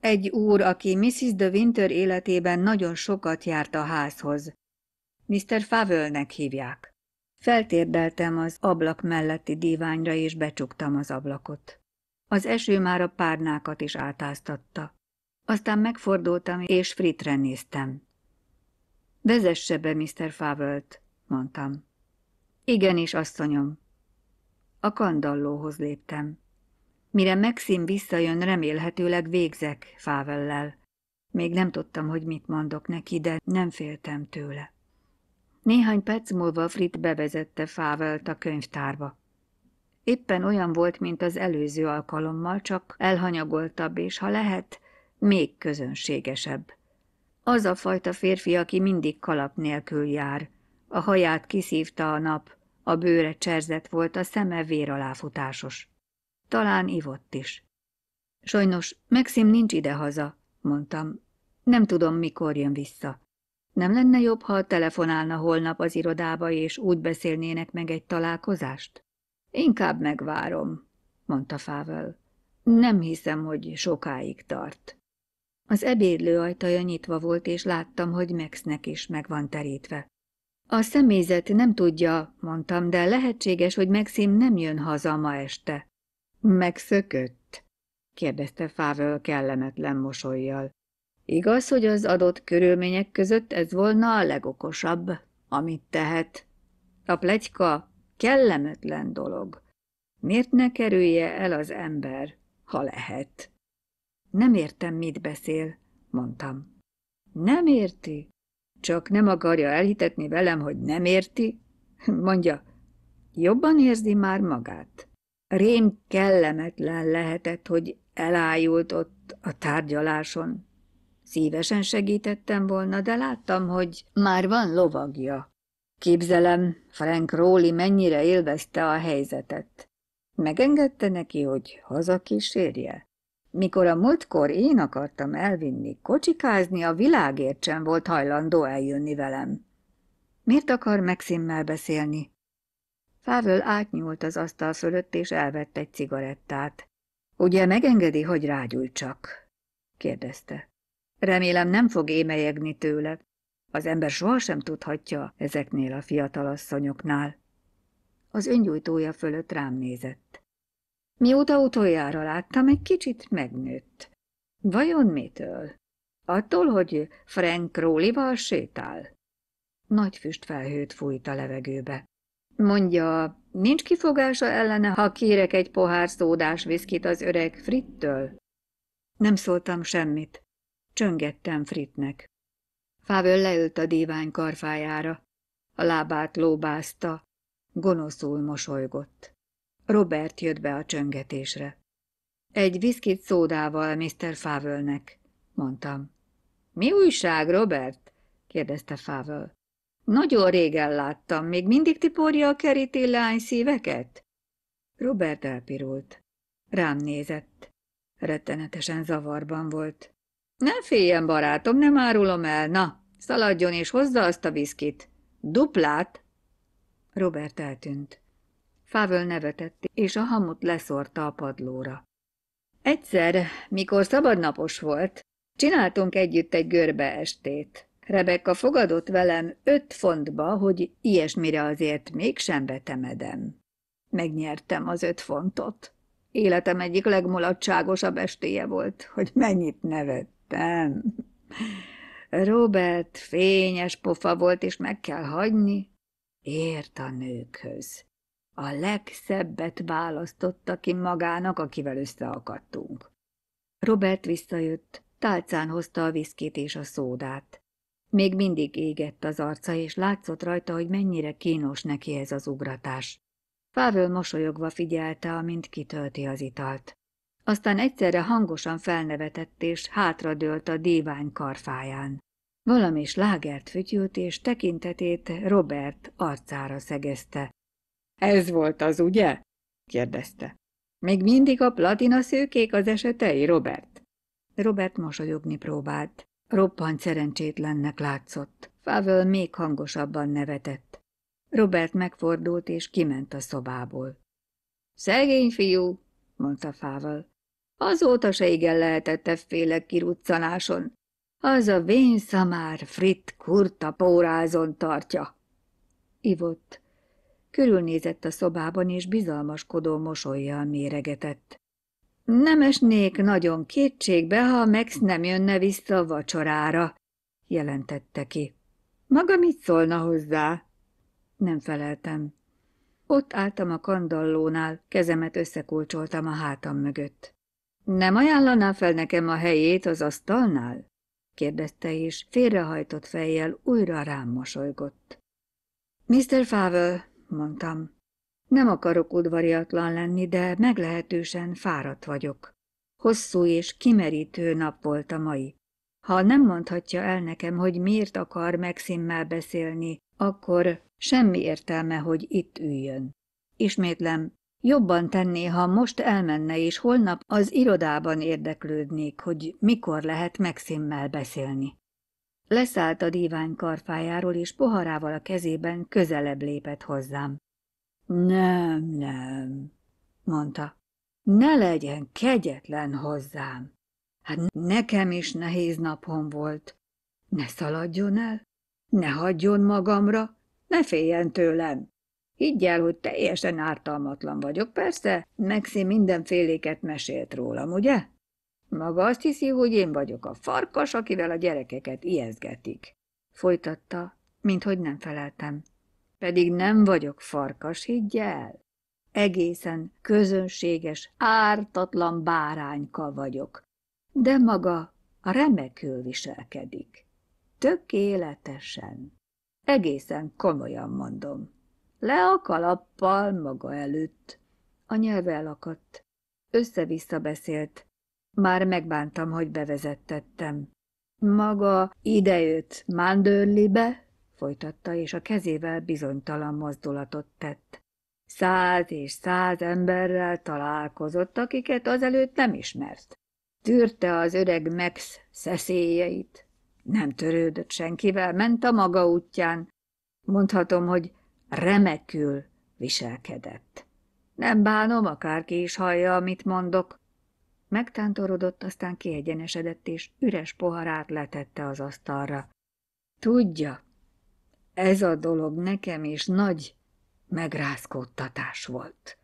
Egy úr, aki Mrs. de Winter életében nagyon sokat járt a házhoz. Mr. Favölnek hívják. Feltérdeltem az ablak melletti díványra, és becsuktam az ablakot. Az eső már a párnákat is átáztatta. Aztán megfordultam, és Fritre néztem. Vezesse be Mr. Favelt, mondtam. Igenis, asszonyom. A kandallóhoz léptem. Mire Maxim visszajön, remélhetőleg végzek Fávellel. Még nem tudtam, hogy mit mondok neki, de nem féltem tőle. Néhány perc múlva Frit bevezette Fávelt a könyvtárba. Éppen olyan volt, mint az előző alkalommal, csak elhanyagoltabb, és ha lehet, még közönségesebb. Az a fajta férfi, aki mindig kalap nélkül jár. A haját kiszívta a nap, a bőre cserzett volt, a szeme vér aláfutásos. Talán ivott is. Sajnos, Maxim nincs idehaza, mondtam. Nem tudom, mikor jön vissza. Nem lenne jobb, ha telefonálna holnap az irodába, és úgy beszélnének meg egy találkozást? Inkább megvárom, mondta Fável. Nem hiszem, hogy sokáig tart. Az ebédlő ajtaja nyitva volt, és láttam, hogy Maxnek is meg van terítve. A személyzet nem tudja, mondtam, de lehetséges, hogy Maxim nem jön haza ma este. Megszökött? kérdezte Fável kellemetlen mosolyjal. Igaz, hogy az adott körülmények között ez volna a legokosabb, amit tehet. A plegyka kellemetlen dolog. Miért ne kerülje el az ember, ha lehet? Nem értem, mit beszél, mondtam. Nem érti? Csak nem akarja elhitetni velem, hogy nem érti? Mondja, jobban érzi már magát. Rém kellemetlen lehetett, hogy elájult ott a tárgyaláson. Szívesen segítettem volna, de láttam, hogy már van lovagja. Képzelem, Frank Róli mennyire élvezte a helyzetet. Megengedte neki, hogy hazakísérje? Mikor a múltkor én akartam elvinni kocsikázni, a világért sem volt hajlandó eljönni velem. Miért akar Maximmel beszélni? Fávöl átnyúlt az asztal fölött, és elvett egy cigarettát. Ugye megengedi, hogy rágyújtsak? kérdezte. Remélem nem fog émelyegni tőle. Az ember sohasem tudhatja ezeknél a fiatalasszonyoknál. Az öngyújtója fölött rám nézett. Mióta utoljára láttam, egy kicsit megnőtt. Vajon mitől? Attól, hogy Frank Rólival sétál? Nagy füstfelhőt fújt a levegőbe. Mondja, nincs kifogása ellene, ha kérek egy pohár szódás viszkit az öreg Frittől? Nem szóltam semmit. Csöngettem Fritnek. Fávöl leült a dívány karfájára. A lábát lóbázta, gonoszul mosolygott. Robert jött be a csöngetésre. Egy viszkit szódával Mr. Fávölnek, mondtam. Mi újság, Robert? kérdezte Fávöl. Nagyon régen láttam, még mindig tiporja a keríti lány szíveket? Robert elpirult. Rám nézett. Rettenetesen zavarban volt. Nem féljen, barátom, nem árulom el. Na, szaladjon és hozza azt a viszkit. Duplát? Robert eltűnt. Fável nevetett, és a hamut leszorta a padlóra. Egyszer, mikor szabadnapos volt, csináltunk együtt egy görbe estét. Rebekka fogadott velem öt fontba, hogy ilyesmire azért mégsem betemedem. Megnyertem az öt fontot. Életem egyik legmulatságosabb estéje volt, hogy mennyit nevettem. Robert fényes pofa volt, és meg kell hagyni. Ért a nőkhöz. A legszebbet választotta ki magának, akivel összeakadtunk. Robert visszajött, tálcán hozta a viszkét és a szódát. Még mindig égett az arca, és látszott rajta, hogy mennyire kínos neki ez az ugratás. Fávöl mosolyogva figyelte, amint kitölti az italt. Aztán egyszerre hangosan felnevetett, és hátradőlt a dívány karfáján. Valami slágert fütyült, és tekintetét Robert arcára szegezte. Ez volt az, ugye? kérdezte. Még mindig a platina szőkék az esetei, Robert? Robert mosolyogni próbált. Roppant szerencsétlennek látszott. Fável még hangosabban nevetett. Robert megfordult és kiment a szobából. Szegény fiú, mondta Fável. Azóta se igen lehetett efféle kiruccanáson. Az a vén szamár Frit kurta pórázon tartja. Ivott, Körülnézett a szobában, és bizalmaskodó mosolyjal méregetett. Nem esnék nagyon kétségbe, ha Max nem jönne vissza a vacsorára, jelentette ki. Maga mit szólna hozzá? Nem feleltem. Ott álltam a kandallónál, kezemet összekulcsoltam a hátam mögött. Nem ajánlaná fel nekem a helyét az asztalnál? kérdezte, és félrehajtott fejjel újra rám mosolygott. Mr. Favel, mondtam. Nem akarok udvariatlan lenni, de meglehetősen fáradt vagyok. Hosszú és kimerítő nap volt a mai. Ha nem mondhatja el nekem, hogy miért akar Maximmel beszélni, akkor semmi értelme, hogy itt üljön. Ismétlem, jobban tenné, ha most elmenne, és holnap az irodában érdeklődnék, hogy mikor lehet Maximmel beszélni. Leszállt a dívány karfájáról, és poharával a kezében közelebb lépett hozzám. Nem, nem, mondta. Ne legyen kegyetlen hozzám. Hát nekem is nehéz napom volt. Ne szaladjon el, ne hagyjon magamra, ne féljen tőlem. Higgy el, hogy teljesen ártalmatlan vagyok, persze, Megszín mindenféléket mesélt rólam, ugye? Maga azt hiszi, hogy én vagyok a farkas, akivel a gyerekeket ijeszgetik. Folytatta, minthogy nem feleltem. Pedig nem vagyok farkas, higgy el. Egészen közönséges, ártatlan bárányka vagyok. De maga remekül viselkedik. Tökéletesen. Egészen komolyan mondom. Le a kalappal maga előtt. A nyelve elakadt. Össze-vissza beszélt. Már megbántam, hogy bevezettettem. Maga idejött Mandörlibe, folytatta, és a kezével bizonytalan mozdulatot tett. Száz és száz emberrel találkozott, akiket azelőtt nem ismert. Tűrte az öreg Max szeszélyeit. Nem törődött senkivel, ment a maga útján. Mondhatom, hogy remekül viselkedett. Nem bánom, akárki is hallja, amit mondok. Megtántorodott, aztán kiegyenesedett, és üres poharát letette az asztalra. Tudja, ez a dolog nekem is nagy megrázkódtatás volt.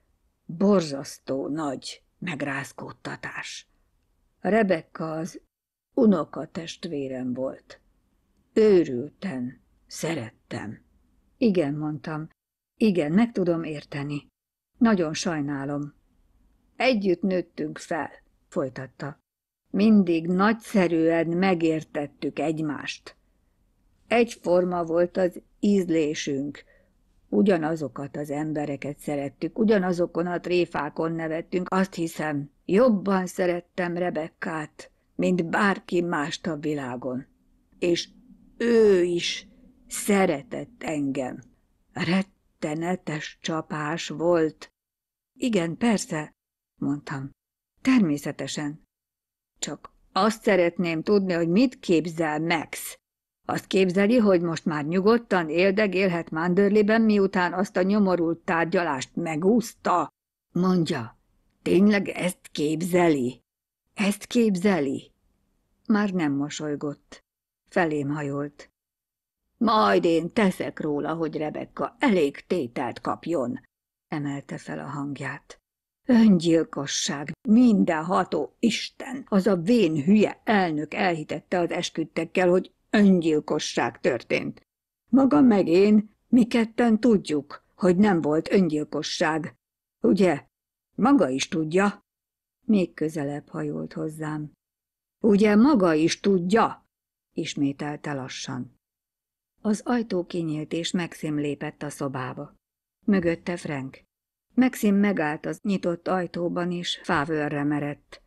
Borzasztó nagy megrázkódtatás. Rebekka az unoka testvérem volt. Őrülten szerettem. Igen, mondtam. Igen, meg tudom érteni. Nagyon sajnálom. Együtt nőttünk fel folytatta. Mindig nagyszerűen megértettük egymást. Egyforma volt az ízlésünk. Ugyanazokat az embereket szerettük, ugyanazokon a tréfákon nevettünk. Azt hiszem, jobban szerettem Rebekkát, mint bárki mást a világon. És ő is szeretett engem. Rettenetes csapás volt. Igen, persze, mondtam. Természetesen. Csak azt szeretném tudni, hogy mit képzel Max. Azt képzeli, hogy most már nyugodtan éldegélhet Mandörliben, miután azt a nyomorult tárgyalást megúszta. Mondja, tényleg ezt képzeli? Ezt képzeli? Már nem mosolygott. Felém hajolt. Majd én teszek róla, hogy Rebekka elég tételt kapjon, emelte fel a hangját. Öngyilkosság, mindenható Isten! Az a vén hülye elnök elhitette az esküdtekkel, hogy öngyilkosság történt. Maga meg én, mi ketten tudjuk, hogy nem volt öngyilkosság. Ugye? Maga is tudja. Még közelebb hajolt hozzám. Ugye maga is tudja? Ismételte lassan. Az ajtó kinyílt és Maxim lépett a szobába. Mögötte Frank. Maxim megállt az nyitott ajtóban, és fávőrre merett.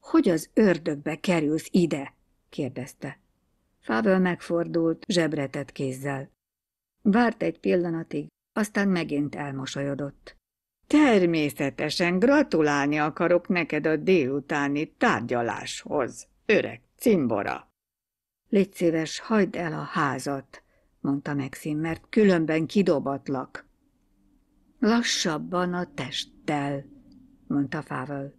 Hogy az ördögbe kerülsz ide? kérdezte. Fávöl megfordult, zsebretett kézzel. Várt egy pillanatig, aztán megint elmosolyodott. Természetesen gratulálni akarok neked a délutáni tárgyaláshoz, öreg cimbora. Légy szíves, hagyd el a házat, mondta Maxim, mert különben kidobatlak. Lassabban a testtel, mondta Fával.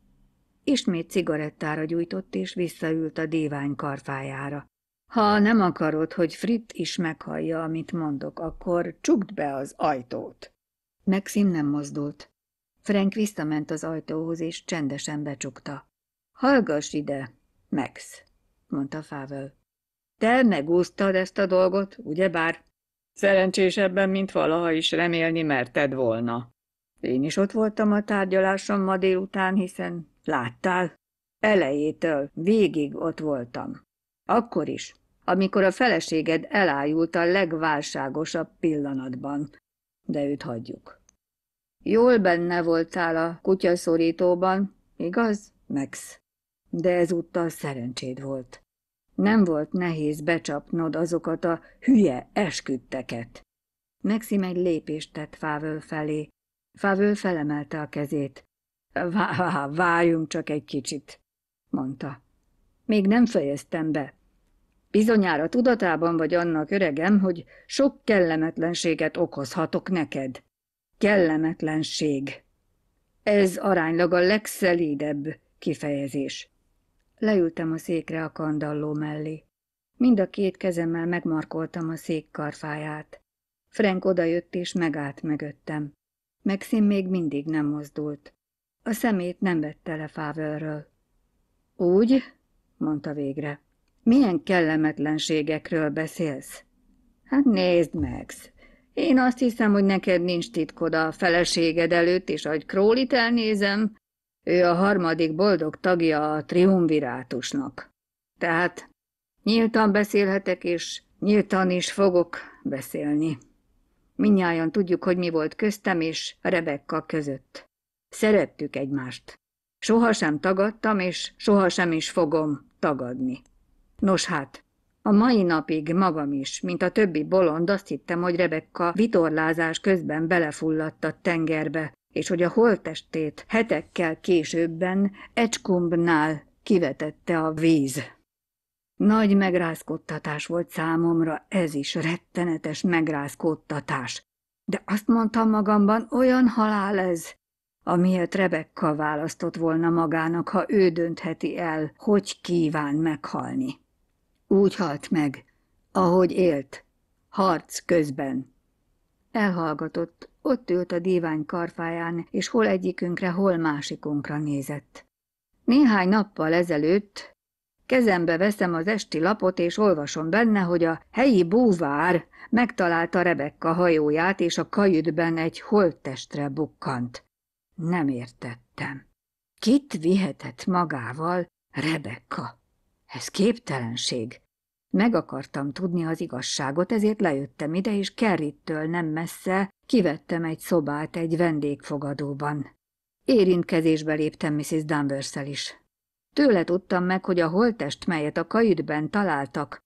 Ismét cigarettára gyújtott, és visszaült a dévány karfájára. Ha nem akarod, hogy Fritt is meghallja, amit mondok, akkor csukd be az ajtót. Maxim nem mozdult. Frank visszament az ajtóhoz, és csendesen becsukta. Hallgass ide, Max, mondta Fável. Te megúsztad ezt a dolgot, ugyebár? Szerencsésebben, mint valaha is remélni merted volna. Én is ott voltam a tárgyaláson ma délután, hiszen láttál, elejétől végig ott voltam. Akkor is, amikor a feleséged elájult a legválságosabb pillanatban, de őt hagyjuk. Jól benne voltál a kutyaszorítóban, igaz, Max? De ezúttal szerencséd volt. Nem volt nehéz becsapnod azokat a hülye esküdteket. Maxim egy lépést tett Fávöl felé. Fávöl felemelte a kezét. Vá, várjunk csak egy kicsit, mondta. Még nem fejeztem be. Bizonyára tudatában vagy annak öregem, hogy sok kellemetlenséget okozhatok neked. Kellemetlenség. Ez aránylag a legszelídebb kifejezés. Leültem a székre a kandalló mellé. Mind a két kezemmel megmarkoltam a szék karfáját. Frank odajött és megállt mögöttem. Megszín még mindig nem mozdult. A szemét nem vette le fávőről. Úgy? mondta végre. Milyen kellemetlenségekről beszélsz? Hát nézd meg, én azt hiszem, hogy neked nincs titkod a feleséged előtt, és ahogy Królit elnézem, ő a harmadik boldog tagja a triumvirátusnak. Tehát nyíltan beszélhetek, és nyíltan is fogok beszélni. Minnyáján tudjuk, hogy mi volt köztem és Rebekka között. Szerettük egymást. Sohasem tagadtam, és sohasem is fogom tagadni. Nos hát, a mai napig magam is, mint a többi bolond, azt hittem, hogy Rebekka vitorlázás közben belefulladt a tengerbe, és hogy a holttestét hetekkel későbben Ecskumbnál kivetette a víz. Nagy megrázkodtatás volt számomra, ez is rettenetes megrázkodtatás. De azt mondtam magamban, olyan halál ez, amilyet Rebekka választott volna magának, ha ő döntheti el, hogy kíván meghalni. Úgy halt meg, ahogy élt, harc közben. Elhallgatott, ott ült a dívány karfáján, és hol egyikünkre, hol másikunkra nézett. Néhány nappal ezelőtt kezembe veszem az esti lapot, és olvasom benne, hogy a helyi búvár megtalálta Rebekka hajóját, és a kajütben egy holttestre bukkant. Nem értettem. Kit vihetett magával Rebekka? Ez képtelenség. Meg akartam tudni az igazságot, ezért lejöttem ide, és Kerrittől nem messze Kivettem egy szobát egy vendégfogadóban. Érintkezésbe léptem Mrs. danvers is. Tőle tudtam meg, hogy a holtest, melyet a kajütben találtak,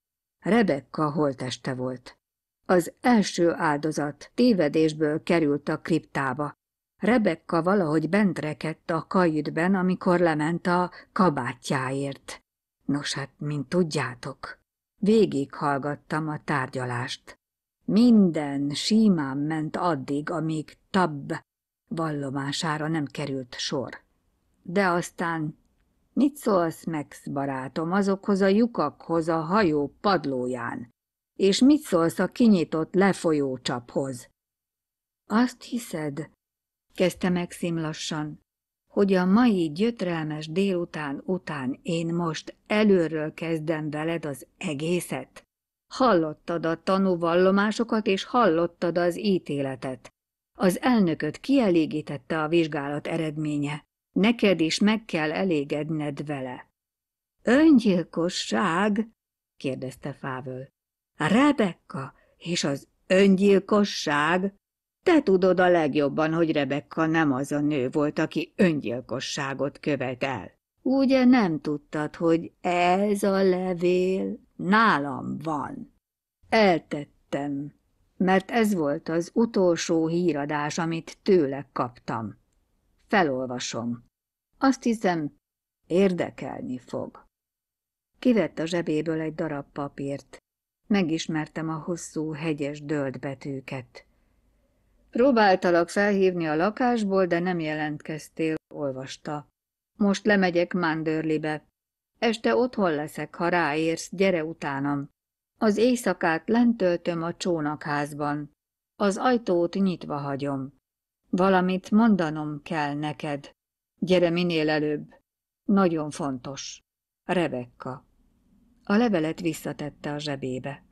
Rebecca holteste volt. Az első áldozat tévedésből került a kriptába. Rebecca valahogy bent rekedt a kajütben, amikor lement a kabátjáért. Nos hát, mint tudjátok, végighallgattam a tárgyalást. Minden simán ment addig, amíg Tabb vallomására nem került sor. De aztán mit szólsz, Max barátom, azokhoz a lyukakhoz a hajó padlóján? És mit szólsz a kinyitott lefolyó csaphoz? Azt hiszed, kezdte Maxim lassan, hogy a mai gyötrelmes délután után én most előről kezdem veled az egészet? Hallottad a tanúvallomásokat és hallottad az ítéletet. Az elnököt kielégítette a vizsgálat eredménye. Neked is meg kell elégedned vele. Öngyilkosság? kérdezte Fávöl. Rebekka és az öngyilkosság? Te tudod a legjobban, hogy Rebekka nem az a nő volt, aki öngyilkosságot követ el. Ugye nem tudtad, hogy ez a levél nálam van? Eltettem, mert ez volt az utolsó híradás, amit tőle kaptam. Felolvasom. Azt hiszem, érdekelni fog. Kivett a zsebéből egy darab papírt. Megismertem a hosszú, hegyes dölt betűket. Próbáltalak felhívni a lakásból, de nem jelentkeztél, olvasta. Most lemegyek Mandörlibe. Este otthon leszek, ha ráérsz, gyere utánam. Az éjszakát lentöltöm a csónakházban. Az ajtót nyitva hagyom. Valamit mondanom kell neked. Gyere minél előbb. Nagyon fontos. Rebekka. A levelet visszatette a zsebébe.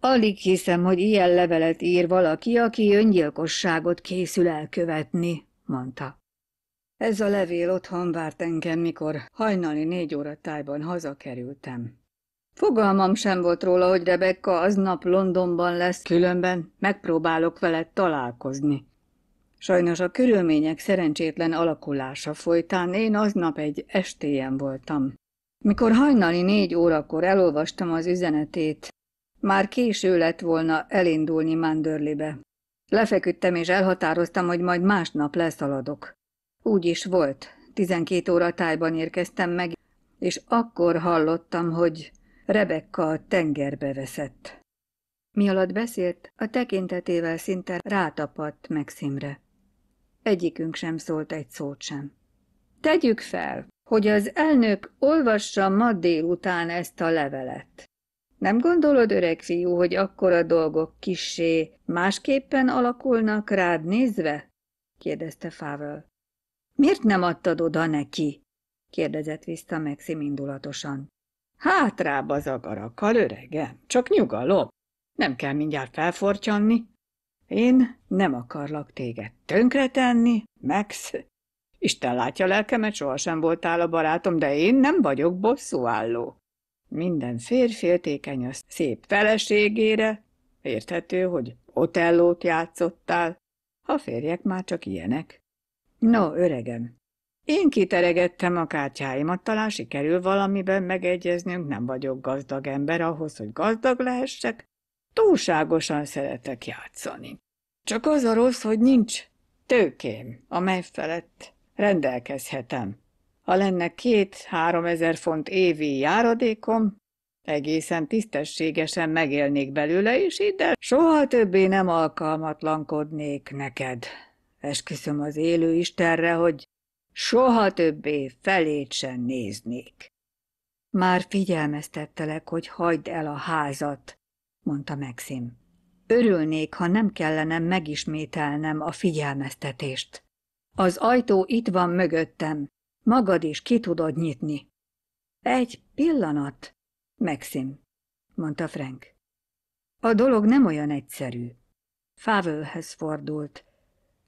Alig hiszem, hogy ilyen levelet ír valaki, aki öngyilkosságot készül elkövetni, mondta. Ez a levél otthon várt engem, mikor hajnali négy óra tájban hazakerültem. Fogalmam sem volt róla, hogy Rebecca aznap Londonban lesz, különben megpróbálok veled találkozni. Sajnos a körülmények szerencsétlen alakulása folytán én aznap egy estélyen voltam. Mikor hajnali négy órakor elolvastam az üzenetét, már késő lett volna elindulni Mandörlibe. Lefeküdtem és elhatároztam, hogy majd másnap leszaladok. Úgy is volt. Tizenkét óra tájban érkeztem meg, és akkor hallottam, hogy Rebekka a tengerbe veszett. Mi alatt beszélt, a tekintetével szinte rátapadt Maximre. Egyikünk sem szólt egy szót sem. Tegyük fel, hogy az elnök olvassa ma délután ezt a levelet. Nem gondolod, öreg fiú, hogy akkor a dolgok kissé másképpen alakulnak rád nézve? kérdezte Fável. Miért nem adtad oda neki? kérdezett vissza Maxim indulatosan. Hátrább az agarakkal, öregem, csak nyugalom. Nem kell mindjárt felfortyanni. Én nem akarlak téged tönkretenni, Max. Isten látja lelkemet, sohasem voltál a barátom, de én nem vagyok bosszúálló. Minden férféltékeny a szép feleségére, érthető, hogy Otellót játszottál. A férjek már csak ilyenek. No, öregem, én kiteregettem a kártyáimat, talán sikerül valamiben megegyeznünk, nem vagyok gazdag ember ahhoz, hogy gazdag lehessek, túlságosan szeretek játszani. Csak az a rossz, hogy nincs tőkém, amely felett rendelkezhetem. Ha lenne két-három ezer font évi járadékom, egészen tisztességesen megélnék belőle, is, ide soha többé nem alkalmatlankodnék neked. Esküszöm az élő Istenre, hogy soha többé felét sem néznék. Már figyelmeztettelek, hogy hagyd el a házat, mondta Maxim. Örülnék, ha nem kellene megismételnem a figyelmeztetést. Az ajtó itt van mögöttem, magad is ki tudod nyitni. Egy pillanat, Maxim, mondta Frank. A dolog nem olyan egyszerű. Fávölhez fordult,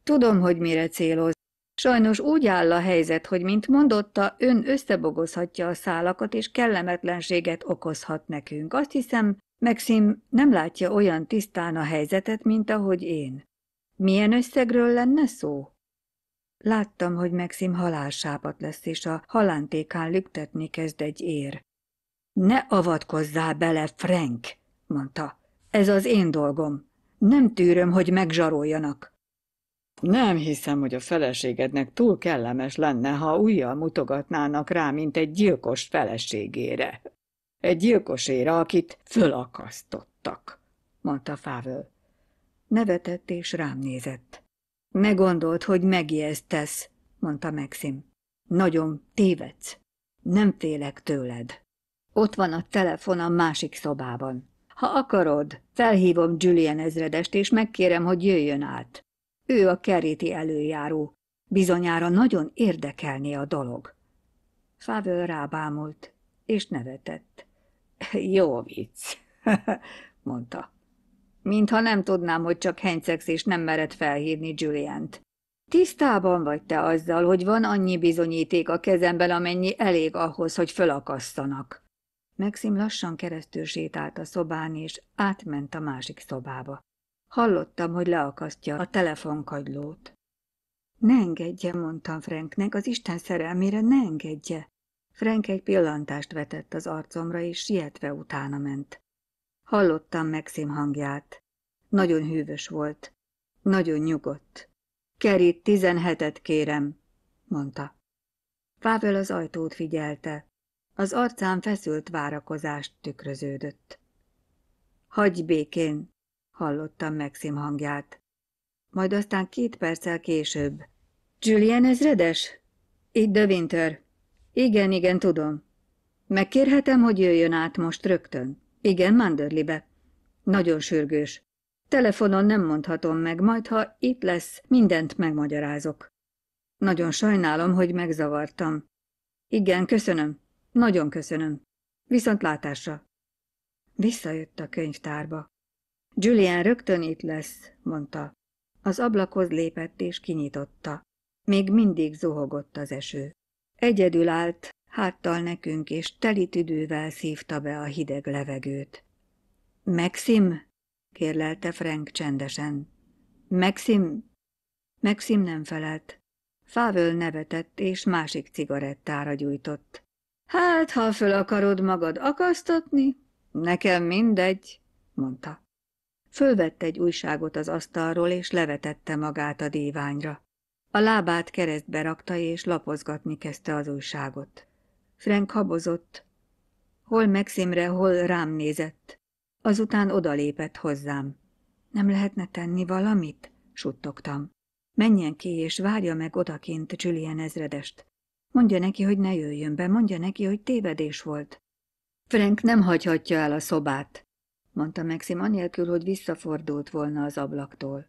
Tudom, hogy mire céloz. Sajnos úgy áll a helyzet, hogy, mint mondotta, ön összebogozhatja a szálakat, és kellemetlenséget okozhat nekünk. Azt hiszem, Maxim nem látja olyan tisztán a helyzetet, mint ahogy én. Milyen összegről lenne szó? Láttam, hogy Maxim halálsápat lesz, és a halántékán lüktetni kezd egy ér. Ne avatkozzál bele, Frank, mondta. Ez az én dolgom. Nem tűröm, hogy megzsaroljanak. Nem hiszem, hogy a feleségednek túl kellemes lenne, ha újjal mutogatnának rá, mint egy gyilkos feleségére. Egy gyilkoséra, akit fölakasztottak, mondta Fável. Nevetett és rám nézett. Ne gondolt, hogy megijesztesz, mondta Maxim. Nagyon tévedsz. Nem félek tőled. Ott van a telefon a másik szobában. Ha akarod, felhívom Julian ezredest, és megkérem, hogy jöjjön át. Ő a keréti előjáró. Bizonyára nagyon érdekelné a dolog. Fável rábámult, és nevetett. Jó vicc, mondta. Mintha nem tudnám, hogy csak hencegsz és nem mered felhívni Julient. Tisztában vagy te azzal, hogy van annyi bizonyíték a kezemben, amennyi elég ahhoz, hogy fölakasztanak. Maxim lassan keresztül sétált a szobán, és átment a másik szobába. Hallottam, hogy leakasztja a telefonkagylót. Ne engedje, mondtam Franknek, az Isten szerelmére ne engedje. Frank egy pillantást vetett az arcomra, és sietve utána ment. Hallottam Maxim hangját. Nagyon hűvös volt. Nagyon nyugodt. Kerít tizenhetet kérem, mondta. Pável az ajtót figyelte. Az arcán feszült várakozást tükröződött. Hagyj békén, Hallottam Maxim hangját. Majd aztán két perccel később. Julian ezredes? Itt de Winter. Igen, igen, tudom. Megkérhetem, hogy jöjjön át most rögtön. Igen, Manderlibe. Nagyon sürgős. Telefonon nem mondhatom meg, majd ha itt lesz, mindent megmagyarázok. Nagyon sajnálom, hogy megzavartam. Igen, köszönöm. Nagyon köszönöm. Viszont látásra. Visszajött a könyvtárba. Julian rögtön itt lesz, mondta. Az ablakhoz lépett és kinyitotta. Még mindig zuhogott az eső. Egyedül állt, háttal nekünk, és teli tüdővel szívta be a hideg levegőt. Maxim? kérlelte Frank csendesen. Maxim? Maxim nem felelt. Fávöl nevetett, és másik cigarettára gyújtott. Hát, ha föl akarod magad akasztatni, nekem mindegy, mondta. Fölvett egy újságot az asztalról, és levetette magát a díványra. A lábát keresztbe rakta, és lapozgatni kezdte az újságot. Frank habozott. Hol Maximre, hol rám nézett. Azután odalépett hozzám. Nem lehetne tenni valamit? suttogtam. Menjen ki, és várja meg odakint Julian ezredest. Mondja neki, hogy ne jöjjön be, mondja neki, hogy tévedés volt. Frank nem hagyhatja el a szobát mondta Maxim anélkül, hogy visszafordult volna az ablaktól.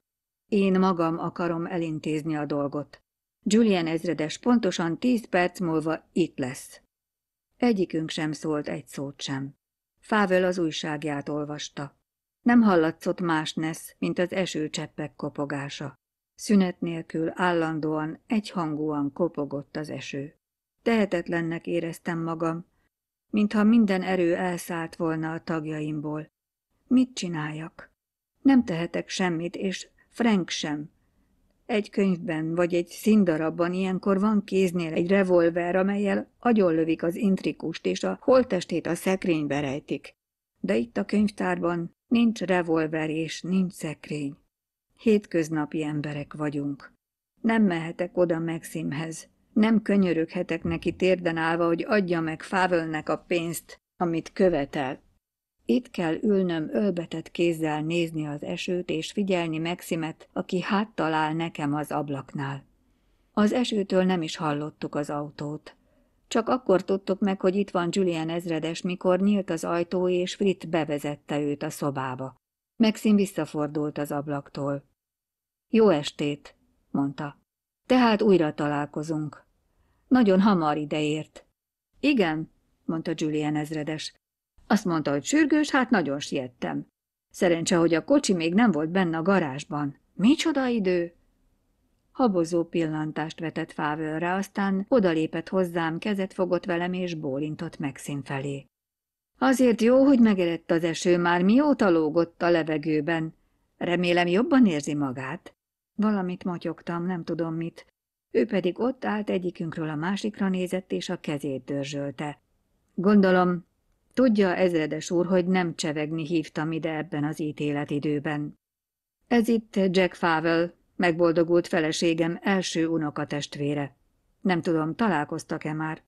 Én magam akarom elintézni a dolgot. Julian ezredes pontosan tíz perc múlva itt lesz. Egyikünk sem szólt egy szót sem. Fável az újságját olvasta. Nem hallatszott más nesz, mint az esőcseppek kopogása. Szünet nélkül állandóan, egyhangúan kopogott az eső. Tehetetlennek éreztem magam, mintha minden erő elszállt volna a tagjaimból. Mit csináljak? Nem tehetek semmit, és Frank sem. Egy könyvben vagy egy színdarabban ilyenkor van kéznél egy revolver, amelyel agyonlövik az intrikust, és a holtestét a szekrénybe rejtik. De itt a könyvtárban nincs revolver és nincs szekrény. Hétköznapi emberek vagyunk. Nem mehetek oda Maximhez. Nem könyöröghetek neki térden állva, hogy adja meg fávölnek a pénzt, amit követelt. Itt kell ülnöm ölbetett kézzel nézni az esőt, és figyelni Maximet, aki háttal áll nekem az ablaknál. Az esőtől nem is hallottuk az autót. Csak akkor tudtuk meg, hogy itt van Julian ezredes, mikor nyílt az ajtó, és Frit bevezette őt a szobába. Maxim visszafordult az ablaktól. Jó estét, mondta. Tehát újra találkozunk. Nagyon hamar ideért. Igen, mondta Julian ezredes. Azt mondta, hogy sürgős, hát nagyon siettem. Szerencse, hogy a kocsi még nem volt benne a garázsban. Micsoda idő! Habozó pillantást vetett fávőrre, aztán odalépett hozzám, kezet fogott velem és bólintott Maxim felé. Azért jó, hogy megerett az eső már, mióta lógott a levegőben. Remélem jobban érzi magát. Valamit motyogtam, nem tudom mit. Ő pedig ott állt egyikünkről a másikra nézett, és a kezét dörzsölte. Gondolom, Tudja, ezredes úr, hogy nem csevegni hívtam ide ebben az ítéletidőben. Ez itt Jack Favel, megboldogult feleségem első unokatestvére. Nem tudom, találkoztak-e már?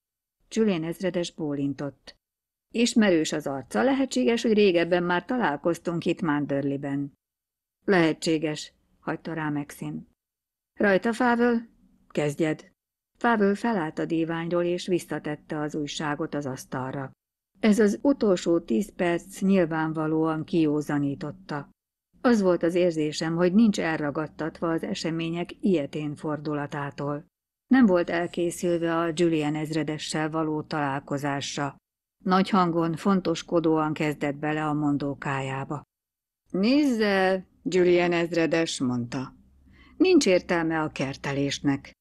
Csülén ezredes bólintott. Ismerős az arca, lehetséges, hogy régebben már találkoztunk itt Mándörliben. Lehetséges, hagyta rá Maxim. Rajta, Fável? Kezdjed. Fável felállt a díványról, és visszatette az újságot az asztalra. Ez az utolsó tíz perc nyilvánvalóan kiózanította. Az volt az érzésem, hogy nincs elragadtatva az események ilyetén fordulatától. Nem volt elkészülve a Julian ezredessel való találkozásra. Nagy hangon, fontoskodóan kezdett bele a mondókájába. Nézz el, Julian ezredes, mondta. Nincs értelme a kertelésnek.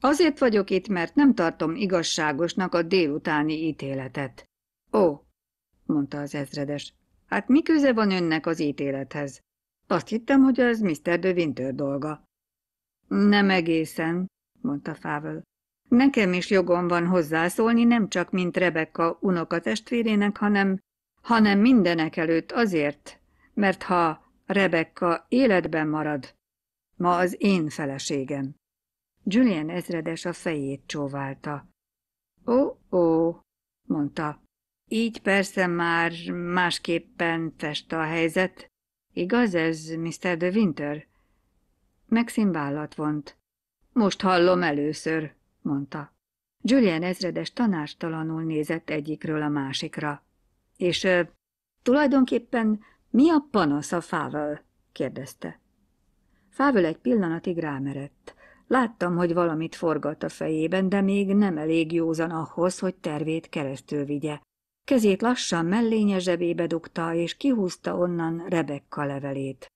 Azért vagyok itt, mert nem tartom igazságosnak a délutáni ítéletet. Ó, mondta az ezredes, hát mi köze van önnek az ítélethez? Azt hittem, hogy ez Mr. de Winter dolga. Nem egészen, mondta Fável. Nekem is jogom van hozzászólni, nem csak mint Rebecca unoka testvérének, hanem, hanem mindenek előtt azért, mert ha Rebecca életben marad, ma az én feleségem. Julian ezredes a fejét csóválta. Ó, ó, mondta, így persze már másképpen fest a helyzet. Igaz ez, Mr. De Winter? Maxim vállat vont. Most hallom először, mondta. Julian ezredes tanástalanul nézett egyikről a másikra. És ö, tulajdonképpen mi a panasz a fával? kérdezte. Fávöl egy pillanatig rámerett. Láttam, hogy valamit forgat a fejében, de még nem elég józan ahhoz, hogy tervét keresztül vigye kezét lassan mellénye zsebébe dugta, és kihúzta onnan Rebekka levelét.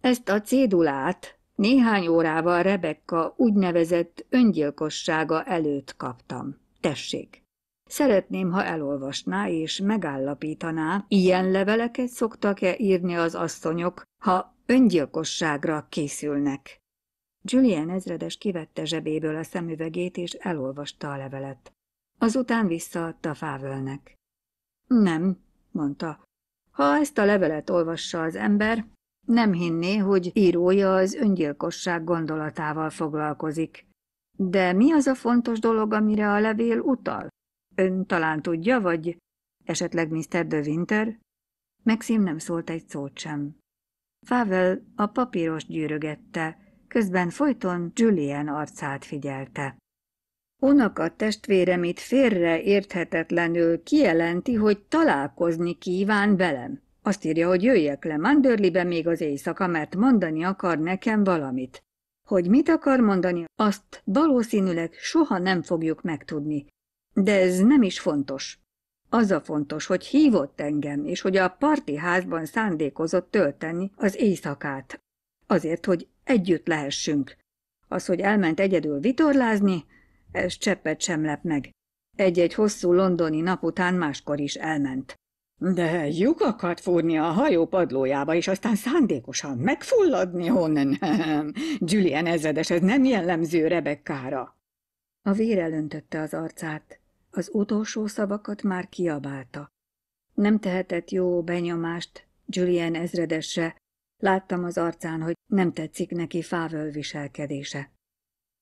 Ezt a cédulát néhány órával Rebekka úgynevezett öngyilkossága előtt kaptam. Tessék! Szeretném, ha elolvasná és megállapítaná, ilyen leveleket szoktak-e írni az asszonyok, ha öngyilkosságra készülnek. Julian ezredes kivette zsebéből a szemüvegét és elolvasta a levelet. Azután visszaadta Fávölnek. Nem, mondta. Ha ezt a levelet olvassa az ember, nem hinné, hogy írója az öngyilkosság gondolatával foglalkozik. De mi az a fontos dolog, amire a levél utal? Ön talán tudja, vagy esetleg Mr. De Winter? Maxim nem szólt egy szót sem. Fável a papíros gyűrögette, közben folyton Julian arcát figyelte. Unoka testvérem itt félre érthetetlenül kijelenti, hogy találkozni kíván velem. Azt írja, hogy jöjjek le Mandörlibe még az éjszaka, mert mondani akar nekem valamit. Hogy mit akar mondani, azt valószínűleg soha nem fogjuk megtudni. De ez nem is fontos. Az a fontos, hogy hívott engem, és hogy a parti házban szándékozott tölteni az éjszakát. Azért, hogy együtt lehessünk. Az, hogy elment egyedül vitorlázni, ez cseppet sem lep meg. Egy-egy hosszú londoni nap után máskor is elment. De lyukakat fúrni a hajó padlójába, és aztán szándékosan megfulladni onnan. Julian ezredes, ez nem jellemző Rebekkára. A vér elöntötte az arcát. Az utolsó szavakat már kiabálta. Nem tehetett jó benyomást Julian ezredesre. Láttam az arcán, hogy nem tetszik neki fávöl viselkedése.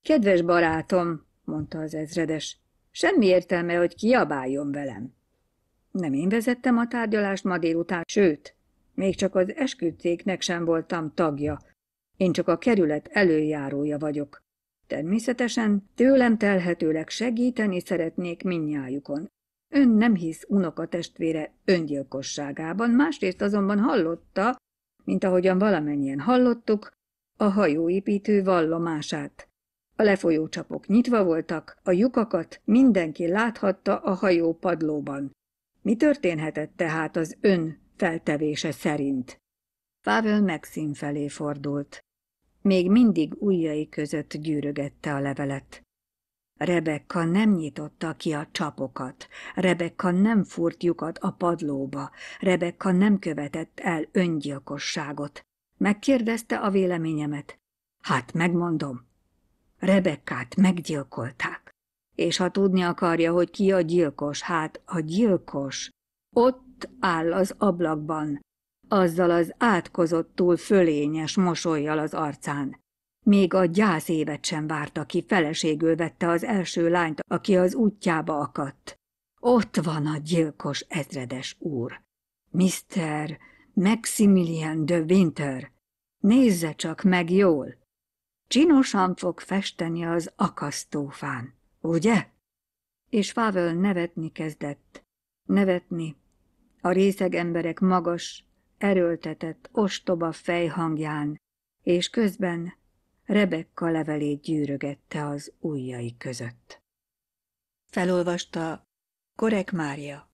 Kedves barátom, mondta az ezredes. Semmi értelme, hogy kiabáljon velem. Nem én vezettem a tárgyalást ma délután, sőt, még csak az esküdtéknek sem voltam tagja. Én csak a kerület előjárója vagyok. Természetesen tőlem telhetőleg segíteni szeretnék minnyájukon. Ön nem hisz unokatestvére öngyilkosságában, másrészt azonban hallotta, mint ahogyan valamennyien hallottuk, a hajóépítő vallomását. A lefolyócsapok nyitva voltak, a lyukakat mindenki láthatta a hajó padlóban. Mi történhetett tehát az ön feltevése szerint? Pavel megszín felé fordult. Még mindig ujjai között gyűrögette a levelet. Rebekka nem nyitotta ki a csapokat, Rebekka nem furt lyukat a padlóba, Rebekka nem követett el öngyilkosságot. Megkérdezte a véleményemet. Hát megmondom, Rebekkát meggyilkolták. És ha tudni akarja, hogy ki a gyilkos, hát a gyilkos ott áll az ablakban, azzal az átkozottul fölényes mosolyjal az arcán. Még a gyász évet sem várta ki, feleségül vette az első lányt, aki az útjába akadt. Ott van a gyilkos ezredes úr. Mr. Maximilian de Winter. Nézze csak meg jól, Csinosan fog festeni az akasztófán, ugye? És Fável nevetni kezdett. Nevetni. A részeg emberek magas, erőltetett, ostoba fejhangján, és közben Rebekka levelét gyűrögette az ujjai között. Felolvasta Korek Mária.